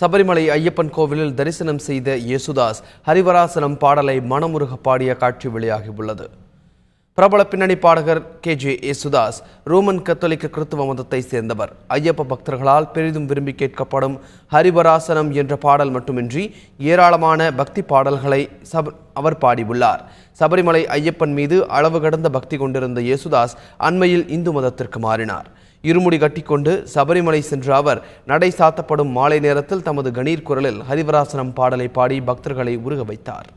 சபரிமலை ஐயப்பன் கோவிலில் தரிசனம் செய்த யேசுதாஸ் ஹரிவராசனம் பாடலை மனமுருக பாடிய காட்சி வெளியாகியுள்ளது பிரபல பின்னணி பாடகர் கே ஜே யேசுதாஸ் ரோமன் கத்தோலிக்க கிறித்துவ மதத்தை சேர்ந்தவர் ஐயப்ப பக்தர்களால் பெரிதும் விரும்பி கேட்கப்படும் ஹரிவராசனம் என்ற பாடல் மட்டுமின்றி ஏராளமான பக்தி பாடல்களை சப அவர் பாடியுள்ளார் சபரிமலை ஐயப்பன் மீது அளவு கடந்த பக்தி கொண்டிருந்த யேசுதாஸ் அண்மையில் இந்து மதத்திற்கு மாறினார் இருமுடி கட்டிக்கொண்டு சபரிமலை சென்ற அவர் நடை சாத்தப்படும் மாலை நேரத்தில் தமது கணீர் குரலில் ஹரிவராசனம் பாடலை பாடி பக்தர்களை உருக வைத்தார்